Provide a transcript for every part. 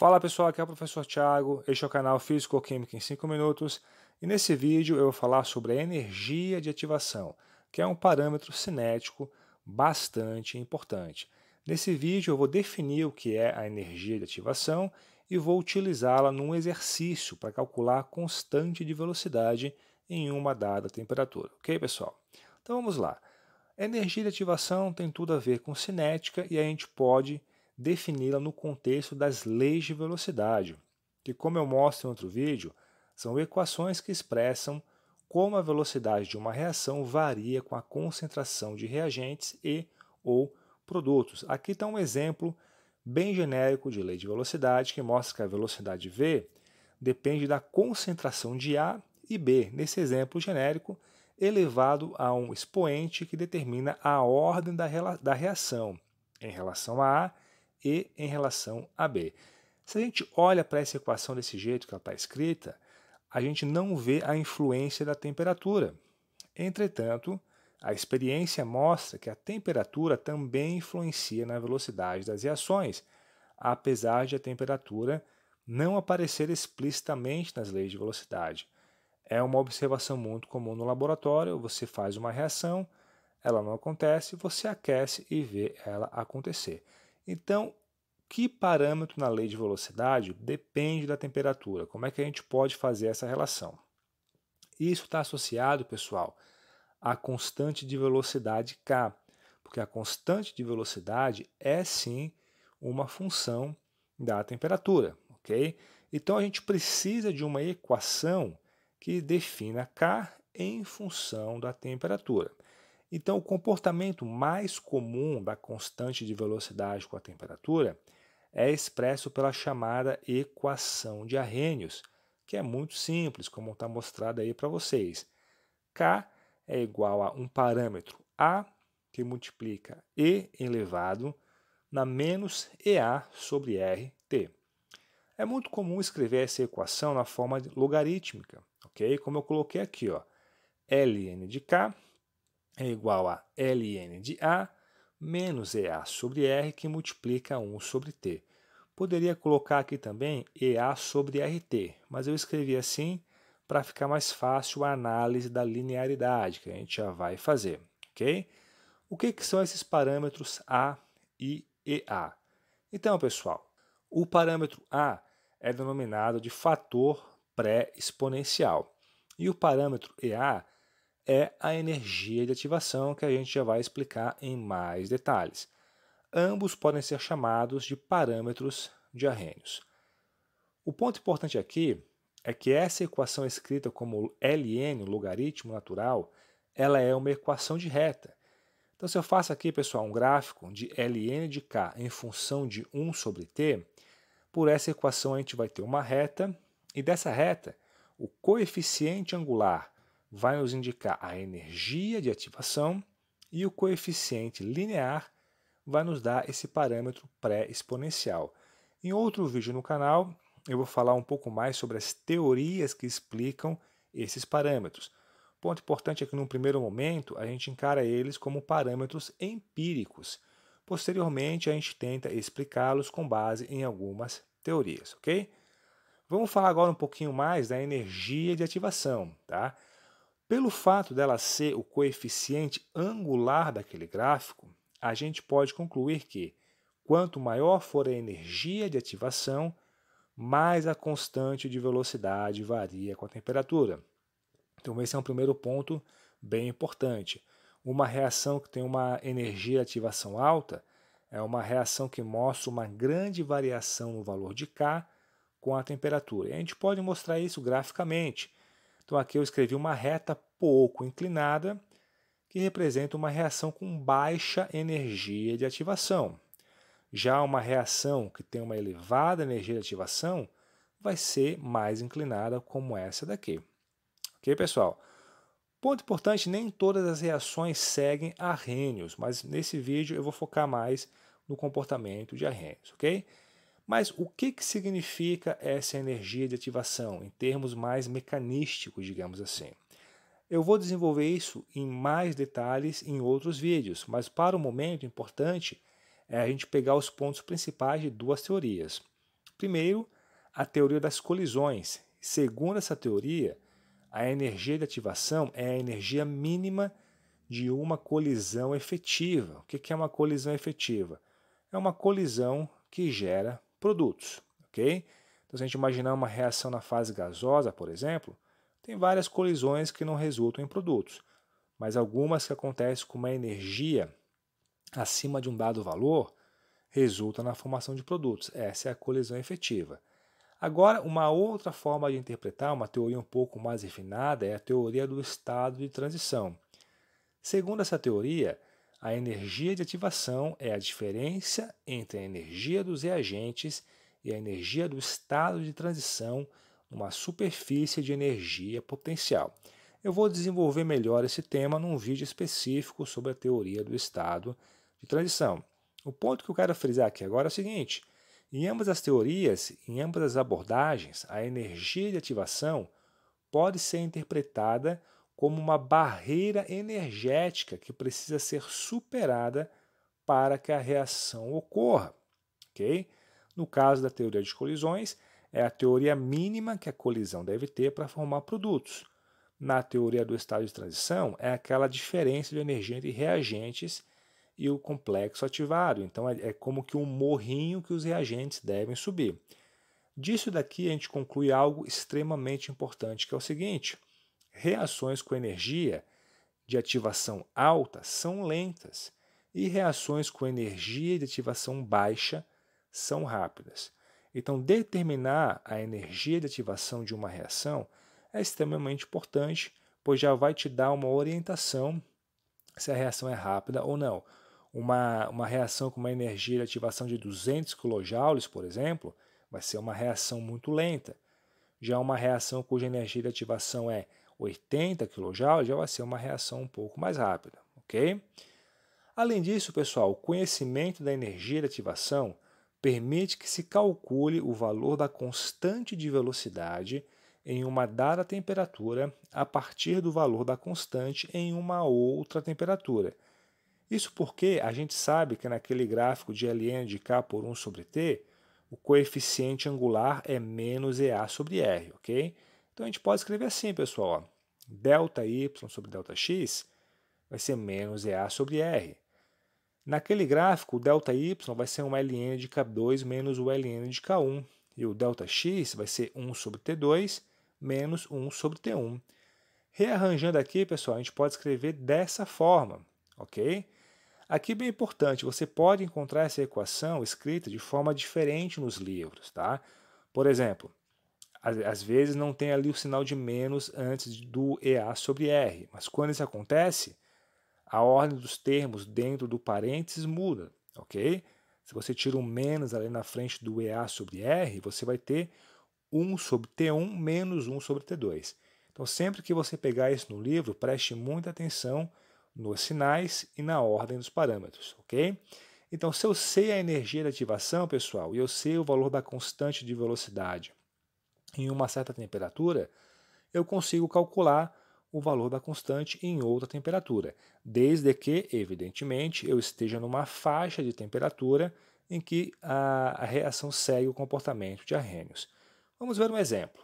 Fala pessoal, aqui é o professor Tiago, este é o canal Físico Química em 5 Minutos e nesse vídeo eu vou falar sobre a energia de ativação, que é um parâmetro cinético bastante importante. Nesse vídeo eu vou definir o que é a energia de ativação e vou utilizá-la num exercício para calcular a constante de velocidade em uma dada temperatura, ok pessoal? Então vamos lá. energia de ativação tem tudo a ver com cinética e a gente pode defini-la no contexto das leis de velocidade, que, como eu mostro em outro vídeo, são equações que expressam como a velocidade de uma reação varia com a concentração de reagentes e ou produtos. Aqui está um exemplo bem genérico de lei de velocidade que mostra que a velocidade v depende da concentração de A e B, nesse exemplo genérico, elevado a um expoente que determina a ordem da, da reação em relação a A e em relação a B. Se a gente olha para essa equação desse jeito que ela está escrita, a gente não vê a influência da temperatura. Entretanto, a experiência mostra que a temperatura também influencia na velocidade das reações, apesar de a temperatura não aparecer explicitamente nas leis de velocidade. É uma observação muito comum no laboratório: você faz uma reação, ela não acontece, você aquece e vê ela acontecer. Então, que parâmetro na lei de velocidade depende da temperatura? Como é que a gente pode fazer essa relação? Isso está associado, pessoal, à constante de velocidade K, porque a constante de velocidade é sim uma função da temperatura, ok? Então a gente precisa de uma equação que defina K em função da temperatura. Então, o comportamento mais comum da constante de velocidade com a temperatura é expresso pela chamada equação de Arrhenius, que é muito simples, como está mostrado aí para vocês. K é igual a um parâmetro A, que multiplica E elevado na menos EA sobre RT. É muito comum escrever essa equação na forma logarítmica, ok? Como eu coloquei aqui, ó, ln de K é igual a ln de A menos EA sobre R, que multiplica 1 sobre T. Poderia colocar aqui também EA sobre RT, mas eu escrevi assim para ficar mais fácil a análise da linearidade, que a gente já vai fazer, ok? O que, que são esses parâmetros A e EA? Então, pessoal, o parâmetro A é denominado de fator pré-exponencial e o parâmetro EA a é a energia de ativação, que a gente já vai explicar em mais detalhes. Ambos podem ser chamados de parâmetros de Arrhenius. O ponto importante aqui é que essa equação escrita como ln, logaritmo natural, ela é uma equação de reta. Então, se eu faço aqui, pessoal, um gráfico de ln de k em função de 1 sobre t, por essa equação a gente vai ter uma reta, e dessa reta, o coeficiente angular vai nos indicar a energia de ativação e o coeficiente linear vai nos dar esse parâmetro pré-exponencial. Em outro vídeo no canal, eu vou falar um pouco mais sobre as teorias que explicam esses parâmetros. O ponto importante é que, num primeiro momento, a gente encara eles como parâmetros empíricos. Posteriormente, a gente tenta explicá-los com base em algumas teorias, ok? Vamos falar agora um pouquinho mais da energia de ativação, tá? Pelo fato dela ser o coeficiente angular daquele gráfico, a gente pode concluir que, quanto maior for a energia de ativação, mais a constante de velocidade varia com a temperatura. Então, esse é um primeiro ponto bem importante. Uma reação que tem uma energia de ativação alta é uma reação que mostra uma grande variação no valor de K com a temperatura. E a gente pode mostrar isso graficamente então aqui eu escrevi uma reta pouco inclinada que representa uma reação com baixa energia de ativação. Já uma reação que tem uma elevada energia de ativação vai ser mais inclinada como essa daqui. Ok, pessoal? Ponto importante, nem todas as reações seguem arrênios, mas nesse vídeo eu vou focar mais no comportamento de arrênios, ok? Mas o que, que significa essa energia de ativação em termos mais mecanísticos, digamos assim? Eu vou desenvolver isso em mais detalhes em outros vídeos, mas para o momento importante é a gente pegar os pontos principais de duas teorias. Primeiro, a teoria das colisões. Segundo essa teoria, a energia de ativação é a energia mínima de uma colisão efetiva. O que é uma colisão efetiva? É uma colisão que gera produtos, ok? Então, se a gente imaginar uma reação na fase gasosa, por exemplo, tem várias colisões que não resultam em produtos, mas algumas que acontecem com uma energia acima de um dado valor resulta na formação de produtos. Essa é a colisão efetiva. Agora, uma outra forma de interpretar, uma teoria um pouco mais refinada, é a teoria do estado de transição. Segundo essa teoria, a energia de ativação é a diferença entre a energia dos reagentes e a energia do estado de transição numa superfície de energia potencial. Eu vou desenvolver melhor esse tema num vídeo específico sobre a teoria do estado de transição. O ponto que eu quero frisar aqui agora é o seguinte: em ambas as teorias, em ambas as abordagens, a energia de ativação pode ser interpretada como uma barreira energética que precisa ser superada para que a reação ocorra. Okay? No caso da teoria de colisões, é a teoria mínima que a colisão deve ter para formar produtos. Na teoria do estado de transição, é aquela diferença de energia entre reagentes e o complexo ativado. Então, é, é como que um morrinho que os reagentes devem subir. Disso daqui, a gente conclui algo extremamente importante, que é o seguinte – reações com energia de ativação alta são lentas e reações com energia de ativação baixa são rápidas. Então, determinar a energia de ativação de uma reação é extremamente importante, pois já vai te dar uma orientação se a reação é rápida ou não. Uma, uma reação com uma energia de ativação de 200 kJ, por exemplo, vai ser uma reação muito lenta. Já uma reação cuja energia de ativação é 80 kJ, já vai ser uma reação um pouco mais rápida, ok? Além disso, pessoal, o conhecimento da energia de ativação permite que se calcule o valor da constante de velocidade em uma dada temperatura a partir do valor da constante em uma outra temperatura. Isso porque a gente sabe que naquele gráfico de ln de k por 1 sobre t, o coeficiente angular é menos EA sobre R, ok? Então a gente pode escrever assim, pessoal: delta y sobre delta x vai ser menos EA sobre R. Naquele gráfico, o delta y vai ser um ln de K2 menos o ln de K1. E o delta x vai ser 1 sobre T2 menos 1 sobre T1. Rearranjando aqui, pessoal, a gente pode escrever dessa forma, ok? Aqui, bem importante, você pode encontrar essa equação escrita de forma diferente nos livros, tá? Por exemplo, às vezes não tem ali o sinal de menos antes do EA sobre R, mas quando isso acontece, a ordem dos termos dentro do parênteses muda, ok? Se você tira um menos ali na frente do EA sobre R, você vai ter 1 sobre T1 menos 1 sobre T2. Então, sempre que você pegar isso no livro, preste muita atenção nos sinais e na ordem dos parâmetros, ok? Então, se eu sei a energia de ativação, pessoal, e eu sei o valor da constante de velocidade, em uma certa temperatura, eu consigo calcular o valor da constante em outra temperatura, desde que, evidentemente, eu esteja numa faixa de temperatura em que a, a reação segue o comportamento de Arrhenius. Vamos ver um exemplo.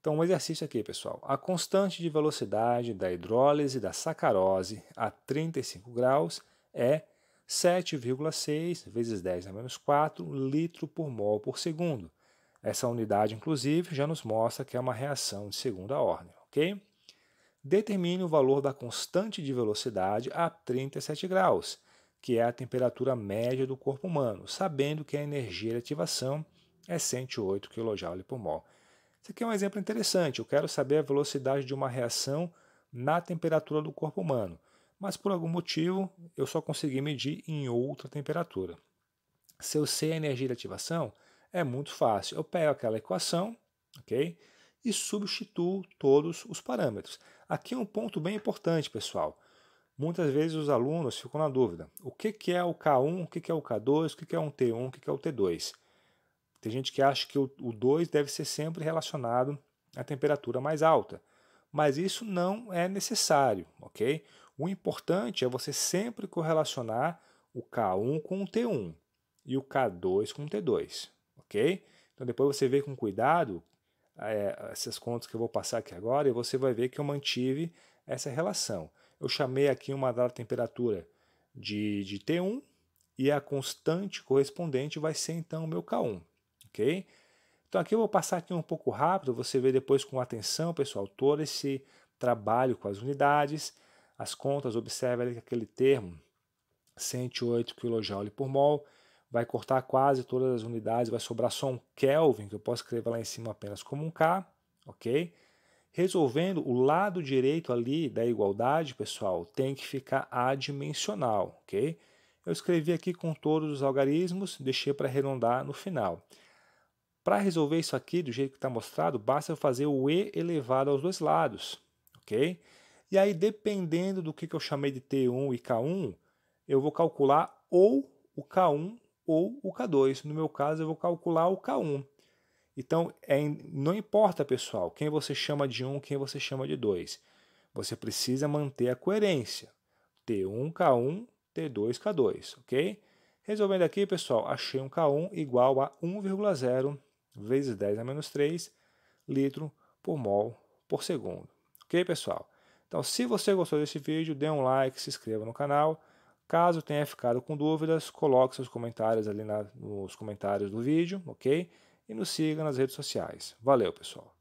Então, um exercício aqui, pessoal. A constante de velocidade da hidrólise da sacarose a 35 graus é 7,6 vezes 10 a menos 4 litro por mol por segundo. Essa unidade, inclusive, já nos mostra que é uma reação de segunda ordem, ok? Determine o valor da constante de velocidade a 37 graus, que é a temperatura média do corpo humano, sabendo que a energia de ativação é 108 kJ por mol. Isso aqui é um exemplo interessante. Eu quero saber a velocidade de uma reação na temperatura do corpo humano, mas por algum motivo eu só consegui medir em outra temperatura. Se eu sei a energia de ativação, é muito fácil. Eu pego aquela equação, ok? E substituo todos os parâmetros. Aqui é um ponto bem importante, pessoal. Muitas vezes os alunos ficam na dúvida: o que, é o K1, o que, é o K2, o é que, é um T1, o que, é o T2. Tem gente que acha que o, o 2 deve ser sempre relacionado à temperatura mais alta, mas isso não é necessário, ok? O importante é você sempre correlacionar o K1 com o T1 e o K2 com o T2, ok? Então depois você vê com cuidado é, essas contas que eu vou passar aqui agora e você vai ver que eu mantive essa relação. Eu chamei aqui uma dada temperatura de, de T1 e a constante correspondente vai ser então o meu K1, ok? Então aqui eu vou passar aqui um pouco rápido, você vê depois com atenção, pessoal, todo esse trabalho com as unidades, as contas, observe aquele termo 108 kJ por mol, vai cortar quase todas as unidades, vai sobrar só um Kelvin, que eu posso escrever lá em cima apenas como um K, ok? Resolvendo o lado direito ali da igualdade, pessoal, tem que ficar adimensional, ok? Eu escrevi aqui com todos os algarismos, deixei para arredondar no final. Para resolver isso aqui do jeito que está mostrado, basta eu fazer o E elevado aos dois lados, ok? E aí, dependendo do que, que eu chamei de T1 e K1, eu vou calcular ou o K1 ou o K2. No meu caso, eu vou calcular o K1. Então, é, não importa, pessoal, quem você chama de 1, um, quem você chama de 2. Você precisa manter a coerência. T1, K1, T2, K2, ok? Resolvendo aqui, pessoal, achei um K1 igual a 1,0 vezes 10 a menos 3 litro por mol por segundo. Ok, pessoal? Então, se você gostou desse vídeo, dê um like, se inscreva no canal. Caso tenha ficado com dúvidas, coloque seus comentários ali na, nos comentários do vídeo, ok? E nos siga nas redes sociais. Valeu, pessoal!